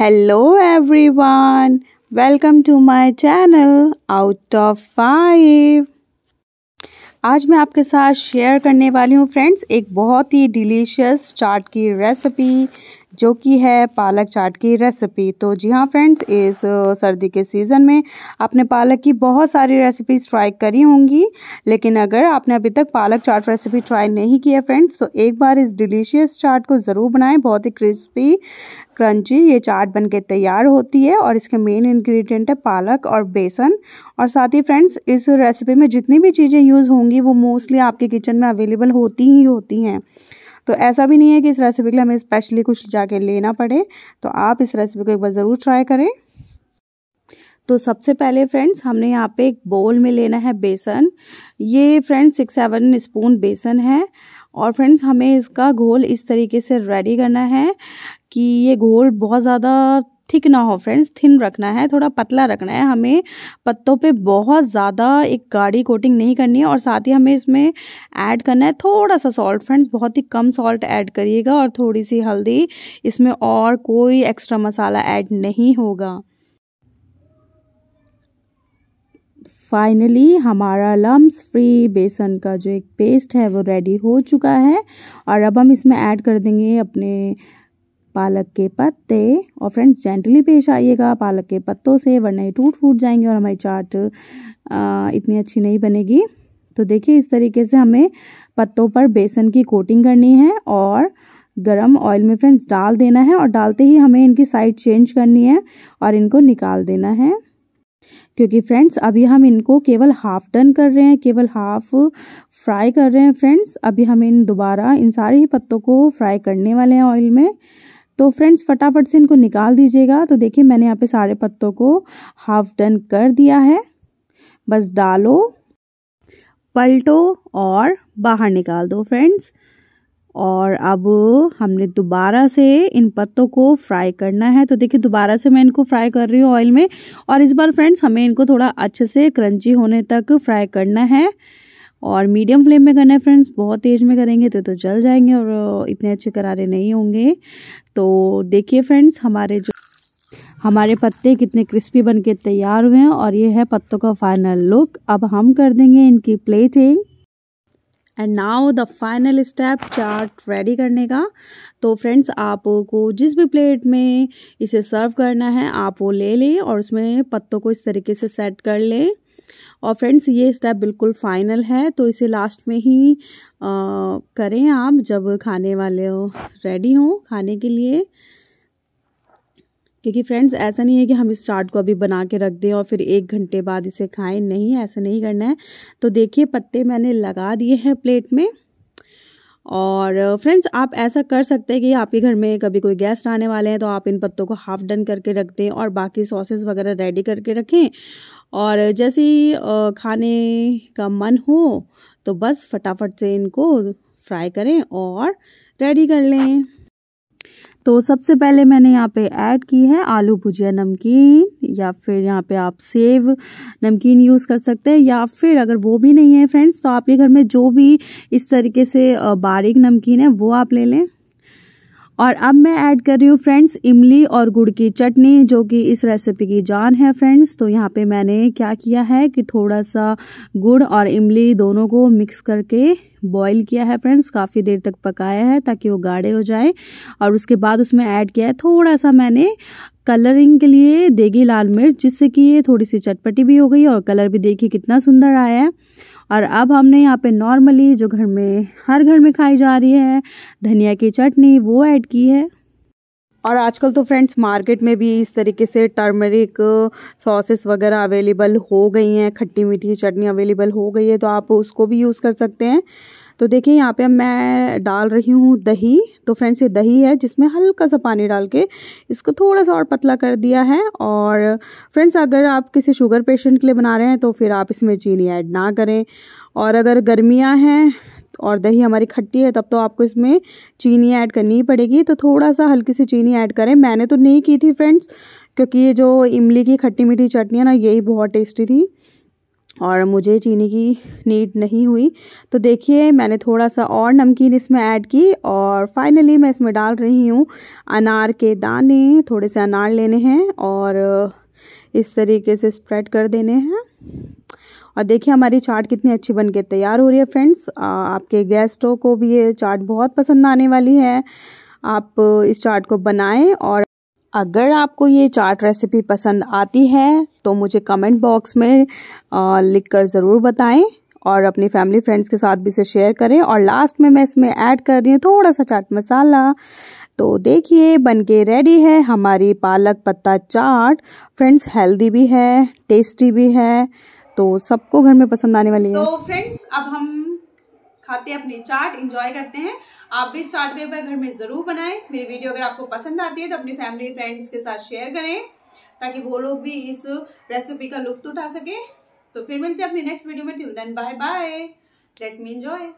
hello everyone welcome to my channel out of five आज मैं आपके साथ शेयर करने वाली हूँ फ्रेंड्स एक बहुत ही डिलीशियस चाट की रेसिपी जो कि है पालक चाट की रेसिपी तो जी हाँ फ्रेंड्स इस सर्दी के सीज़न में आपने पालक की बहुत सारी रेसिपीज़ ट्राई करी होंगी लेकिन अगर आपने अभी तक पालक चाट रेसिपी ट्राई नहीं की है फ्रेंड्स तो एक बार इस डिलीशियस चाट को ज़रूर बनाएं बहुत ही क्रिस्पी क्रंची ये चाट बन के तैयार होती है और इसके मेन इंग्रेडिएंट है पालक और बेसन और साथ ही फ्रेंड्स इस रेसिपी में जितनी भी चीज़ें यूज़ होंगी वो मोस्टली आपके किचन में अवेलेबल होती ही होती हैं तो ऐसा भी नहीं है कि इस रेसिपी के लिए हमें स्पेशली कुछ जाके लेना पड़े तो आप इस रेसिपी को एक बार ज़रूर ट्राई करें तो सबसे पहले फ्रेंड्स हमने यहाँ पे एक बोल में लेना है बेसन ये फ्रेंड्स सिक्स सेवन स्पून बेसन है और फ्रेंड्स हमें इसका घोल इस तरीके से रेडी करना है कि ये घोल बहुत ज़्यादा थिक ना हो फ्रेंड्स थिन रखना है थोड़ा पतला रखना है हमें पत्तों पे बहुत ज़्यादा एक गाढ़ी कोटिंग नहीं करनी है और साथ ही हमें इसमें ऐड करना है थोड़ा सा सॉल्ट फ्रेंड्स बहुत ही कम सॉल्ट ऐड करिएगा और थोड़ी सी हल्दी इसमें और कोई एक्स्ट्रा मसाला ऐड नहीं होगा फाइनली हमारा लम्स फ्री बेसन का जो एक पेस्ट है वो रेडी हो चुका है और अब हम इसमें ऐड कर देंगे अपने पालक के पत्ते और फ्रेंड्स जेंटली पेश आइएगा पालक के पत्तों से वरना ये टूट फूट जाएंगे और हमारी चाट इतनी अच्छी नहीं बनेगी तो देखिए इस तरीके से हमें पत्तों पर बेसन की कोटिंग करनी है और गरम ऑयल में फ्रेंड्स डाल देना है और डालते ही हमें इनकी साइड चेंज करनी है और इनको निकाल देना है क्योंकि फ्रेंड्स अभी हम इनको केवल हाफ डन कर रहे हैं केवल हाफ फ्राई कर रहे हैं फ्रेंड्स अभी हम इन दोबारा इन सारे ही पत्तों को फ्राई करने वाले हैं ऑयल में तो फ्रेंड्स फटाफट से इनको निकाल दीजिएगा तो देखिए मैंने यहाँ पे सारे पत्तों को हाफ डन कर दिया है बस डालो पलटो और बाहर निकाल दो फ्रेंड्स और अब हमने दोबारा से इन पत्तों को फ्राई करना है तो देखिए दोबारा से मैं इनको फ्राई कर रही हूँ ऑयल में और इस बार फ्रेंड्स हमें इनको थोड़ा अच्छे से क्रंची होने तक फ्राई करना है और मीडियम फ्लेम में करना है फ्रेंड्स बहुत तेज़ में करेंगे तो तो जल जाएंगे और इतने अच्छे करारे नहीं होंगे तो देखिए फ्रेंड्स हमारे जो हमारे पत्ते कितने क्रिस्पी बन के तैयार हुए हैं और ये है पत्तों का फाइनल लुक अब हम कर देंगे इनकी plating and now the final step chart ready करने का तो फ्रेंड्स आपको जिस भी प्लेट में इसे सर्व करना है आप वो ले लें और उसमें पत्तों को इस तरीके से सेट कर लें और फ्रेंड्स ये स्टेप बिल्कुल फाइनल है तो इसे लास्ट में ही आ, करें आप जब खाने वाले हो रेडी हों खाने के लिए क्योंकि फ्रेंड्स ऐसा नहीं है कि हम इस चाट को अभी बना के रख दें और फिर एक घंटे बाद इसे खाएं नहीं ऐसा नहीं करना है तो देखिए पत्ते मैंने लगा दिए हैं प्लेट में और फ्रेंड्स आप ऐसा कर सकते हैं कि आपके घर में कभी कोई गेस्ट आने वाले हैं तो आप इन पत्तों को हाफ डन करके रख दें और बाकी सॉसेस वगैरह रेडी करके रखें और जैसे ही खाने का मन हो तो बस फटाफट से इनको फ्राई करें और रेडी कर लें तो सबसे पहले मैंने यहाँ पे ऐड की है आलू भुजिया नमकीन या फिर यहाँ पे आप सेव नमकीन यूज़ कर सकते हैं या फिर अगर वो भी नहीं है फ्रेंड्स तो आपके घर में जो भी इस तरीके से बारीक नमकीन है वो आप ले लें और अब मैं ऐड कर रही हूँ फ्रेंड्स इमली और गुड़ की चटनी जो कि इस रेसिपी की जान है फ्रेंड्स तो यहाँ पे मैंने क्या किया है कि थोड़ा सा गुड़ और इमली दोनों को मिक्स करके बॉईल किया है फ्रेंड्स काफ़ी देर तक पकाया है ताकि वो गाढ़े हो जाए और उसके बाद उसमें ऐड किया है थोड़ा सा मैंने कलरिंग के लिए देगी लाल मिर्च जिससे कि ये थोड़ी सी चटपटी भी हो गई और कलर भी देखिए कितना सुंदर आया है और अब हमने यहाँ पे नॉर्मली जो घर में हर घर में खाई जा रही है धनिया की चटनी वो ऐड की है और आजकल तो फ्रेंड्स मार्केट में भी इस तरीके से टर्मरिक सॉसेस वगैरह अवेलेबल हो गई हैं खट्टी मीठी चटनी अवेलेबल हो गई है तो आप उसको भी यूज़ कर सकते हैं तो देखिए यहाँ पे मैं डाल रही हूँ दही तो फ्रेंड्स ये दही है जिसमें हल्का सा पानी डाल के इसको थोड़ा सा और पतला कर दिया है और फ्रेंड्स अगर आप किसी शुगर पेशेंट के लिए बना रहे हैं तो फिर आप इसमें चीनी ऐड ना करें और अगर गर्मियाँ हैं और दही हमारी खट्टी है तब तो आपको इसमें चीनी ऐड करनी ही पड़ेगी तो थोड़ा सा हल्की सी चीनी ऐड करें मैंने तो नहीं की थी फ्रेंड्स क्योंकि ये जो इमली की खट्टी मीठी चटनी है ना यही बहुत टेस्टी थी और मुझे चीनी की नीड नहीं हुई तो देखिए मैंने थोड़ा सा और नमकीन इसमें ऐड की और फाइनली मैं इसमें डाल रही हूँ अनार के दाने थोड़े से अनार लेने हैं और इस तरीके से स्प्रेड कर देने हैं और देखिए हमारी चाट कितनी अच्छी बन के तैयार हो रही है फ्रेंड्स आपके गेस्टों को भी ये चाट बहुत पसंद आने वाली है आप इस चाट को बनाएं और अगर आपको ये चाट रेसिपी पसंद आती है तो मुझे कमेंट बॉक्स में लिखकर ज़रूर बताएं और अपनी फैमिली फ्रेंड्स के साथ भी इसे शेयर करें और लास्ट में मैं इसमें ऐड कर रही हूँ थोड़ा सा चाट मसाला तो देखिए बनके रेडी है हमारी पालक पत्ता चाट फ्रेंड्स हेल्दी भी है टेस्टी भी है तो सबको घर में पसंद आने वाली तो है तो फ्रेंड्स अब हम खाते अपने चाट इंजॉय करते हैं आप भी चाट को घर में ज़रूर बनाएं मेरी वीडियो अगर आपको पसंद आती है तो अपनी फैमिली फ्रेंड्स के साथ शेयर करें ताकि वो लोग भी इस रेसिपी का लुफ्त उठा सके तो फिर मिलते हैं अपने नेक्स्ट वीडियो में till then bye bye let me enjoy